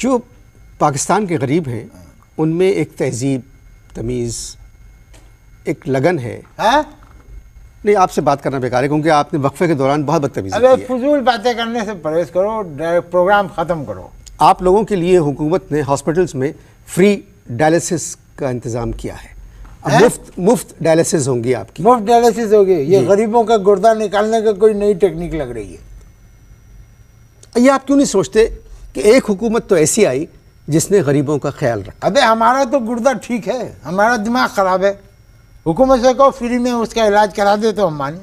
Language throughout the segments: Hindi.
जो पाकिस्तान के गरीब हैं उनमें एक तहजीब तमीज़ एक लगन है हा? नहीं आपसे बात करना बेकार है क्योंकि आपने वक्फे के दौरान बहुत बदतमीज़ अरे फजूल बातें करने से परहेज करो प्रोग्राम ख़त्म करो आप लोगों के लिए हुकूमत ने हॉस्पिटल्स में फ्री डायलिसिस का इंतज़ाम किया है अब मुफ्त मुफ्त डायलिसिस होंगी आपकी मुफ्त डायलिसिस होगी ये गरीबों का गुर्दा निकालने का कोई नई टेक्निक लग रही है ये आप क्यों नहीं सोचते कि एक हुकूमत तो ऐसी आई जिसने गरीबों का ख्याल रखा अबे हमारा तो गुर्दा ठीक है हमारा दिमाग ख़राब है हुकूमत से कहो फ्री में उसका इलाज करा दे तो हम माने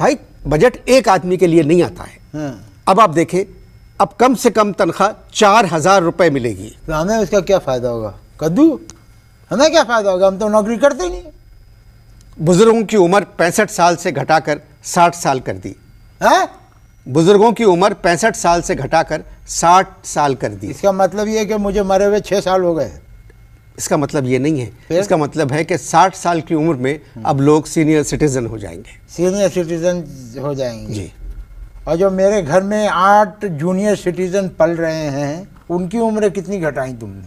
भाई बजट एक आदमी के लिए नहीं आता है हाँ। अब आप देखें अब कम से कम तनख्वाह चार हज़ार रुपये मिलेगी तो हमें उसका क्या फ़ायदा होगा कद्दू हमें क्या फ़ायदा होगा हम तो नौकरी करते नहीं बुज़ुर्गों की उम्र पैंसठ साल से घटाकर साठ साल कर दी है हाँ? बुजुर्गों की उम्र पैंसठ साल से घटाकर साठ साल कर दी इसका मतलब ये कि मुझे मरे हुए छः साल हो गए इसका मतलब ये नहीं है फिर? इसका मतलब है कि 60 साल की उम्र में अब लोग सीनियर सिटीजन हो जाएंगे सीनियर सिटीजन हो जाएंगे जी और जो मेरे घर में आठ जूनियर सिटीजन पल रहे हैं उनकी उम्र कितनी घटाई तुमने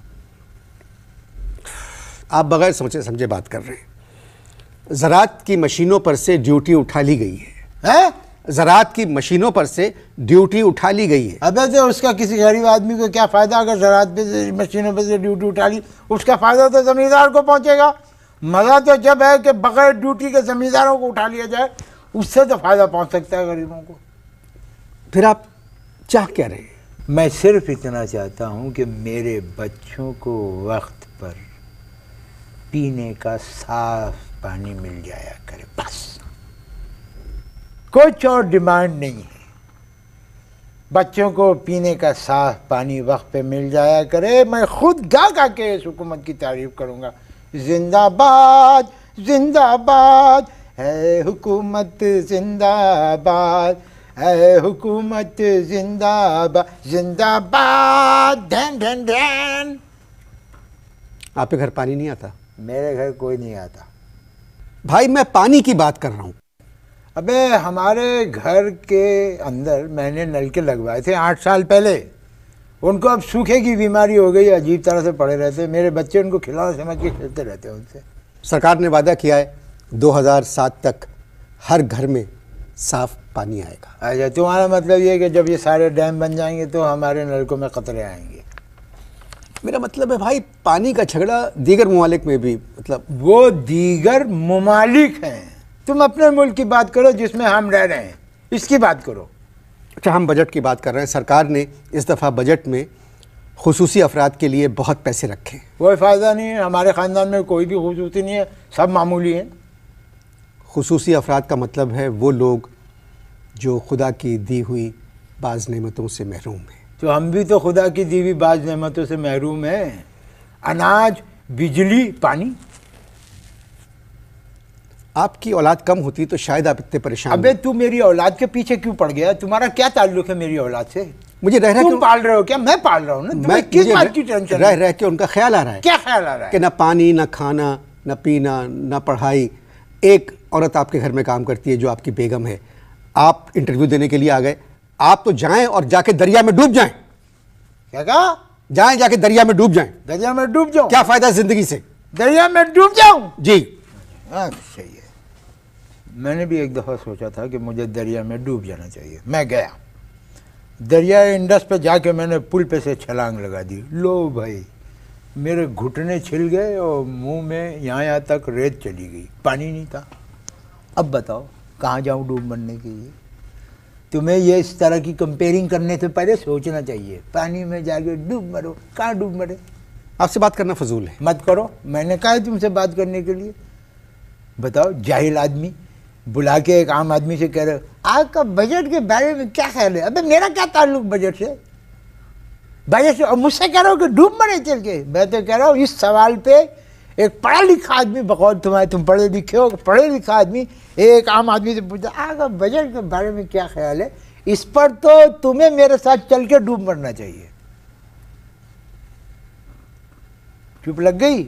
आप बगैर समझे समझे बात कर रहे हैं ज़रात की मशीनों पर से ड्यूटी उठा ली गई है, है? ज़रात की मशीनों पर से ड्यूटी उठा ली गई है अब तो उसका किसी गरीब आदमी को क्या फ़ायदा अगर ज़रात पे मशीनों पर से ड्यूटी उठा ली उसका फ़ायदा तो ज़मींदार को पहुँचेगा मज़ा तो जब है कि बगैर ड्यूटी के ज़मींदारों को उठा लिया जाए उससे तो फ़ायदा पहुँच सकता है गरीबों को फिर आप चाह क्या रहे मैं सिर्फ इतना चाहता हूँ कि मेरे बच्चों को वक्त पर पीने का साफ पानी मिल जाया करे बस कुछ और डिमांड नहीं है बच्चों को पीने का साफ पानी वक्त पे मिल जाया करे मैं खुद गा गा के इस हुकूमत की तारीफ करूँगा जिंदाबाद जिंदाबाद है हुकूमत जिंदाबाद है हुकूमत जिंदाबाद जिंदाबाद धन धन धन आपके घर पानी नहीं आता मेरे घर कोई नहीं आता भाई मैं पानी की बात कर रहा हूँ अबे हमारे घर के अंदर मैंने नलके लगवाए थे आठ साल पहले उनको अब सूखे की बीमारी हो गई अजीब तरह से पड़े रहते मेरे बच्चे उनको खिलाना समझ के खेलते रहते हैं उनसे सरकार ने वादा किया है 2007 तक हर घर में साफ पानी आएगा अच्छा तुम्हारा मतलब ये कि जब ये सारे डैम बन जाएंगे तो हमारे नलकों में खतरे आएंगे मेरा मतलब है भाई पानी का झगड़ा दीगर ममालिक में भी मतलब वो दीगर ममालिक हैं तुम अपने मुल्क की बात करो जिसमें हम रह रहे हैं इसकी बात करो अच्छा हम बजट की बात कर रहे हैं सरकार ने इस दफ़ा बजट में खसूसी अफराद के लिए बहुत पैसे रखे कोई फ़ायदा नहीं है हमारे ख़ानदान में कोई भी खसूसी नहीं है सब मामूली है खसूसी अफराद का मतलब है वो लोग जो खुदा की दी हुई बाज़ नमतों से महरूम हैं तो हम भी तो खुदा की दी हुई बाज़ नमतों से महरूम हैं अनाज बिजली पानी आपकी औलाद कम होती तो शायद आप इतने परेशान अबे तू मेरी औलाद के पीछे क्यों पड़ गया तुम्हारा क्या ताल्लुक है मेरी औलाद से मुझे रह रहा तुम पाल रहे हो क्या मैं पाल रहा हूँ ना किस बात की टेंशन रह रह के उनका ख्याल आ रहा है क्या ख्याल आ रहा है कि ना पानी ना खाना ना पीना ना पढ़ाई एक औरत आपके घर में काम करती है जो आपकी बेगम है आप इंटरव्यू देने के लिए आ गए आप तो जाएं और जाके दरिया में डूब जाएं क्या कहा जाएं जाके दरिया में डूब जाएं दरिया में डूब जाओ क्या फायदा जिंदगी से दरिया में डूब जाऊं जी सही अच्छा, मैंने भी एक दफ़ा सोचा था कि मुझे दरिया में डूब जाना चाहिए मैं गया दरिया इंडस पे जाके मैंने पुल पे से छलांग लगा दी लो भाई मेरे घुटने छिल गए और मुंह में यहाँ यहाँ तक रेत चली गई पानी नहीं था अब बताओ कहाँ जाऊँ डूब मरने के लिए तुम्हें ये इस तरह की कंपेयरिंग करने से पहले सोचना चाहिए पानी में जाके डूब मरो कहाँ डूब मरे आपसे बात करना फजूल है मत करो मैंने कहा है तुमसे बात करने के लिए बताओ जाहिल आदमी बुला के एक आम आदमी से कह रहे हो आपका बजट के बारे में क्या ख्याल है अबे मेरा क्या ताल्लुक बजट से बजट से और मुझसे कह रहे हो कि डूब मरे चल के मैं तो कह रहा हूँ इस सवाल पे एक पढ़ा लिखा आदमी बकौल तुम्हारे तुम पढ़े लिखे हो पढ़े लिखा आदमी एक आम आदमी से पूछता आपका बजट के बारे में क्या ख्याल है इस पर तो तुम्हें मेरे साथ चल के डूब मरना चाहिए चुप लग गई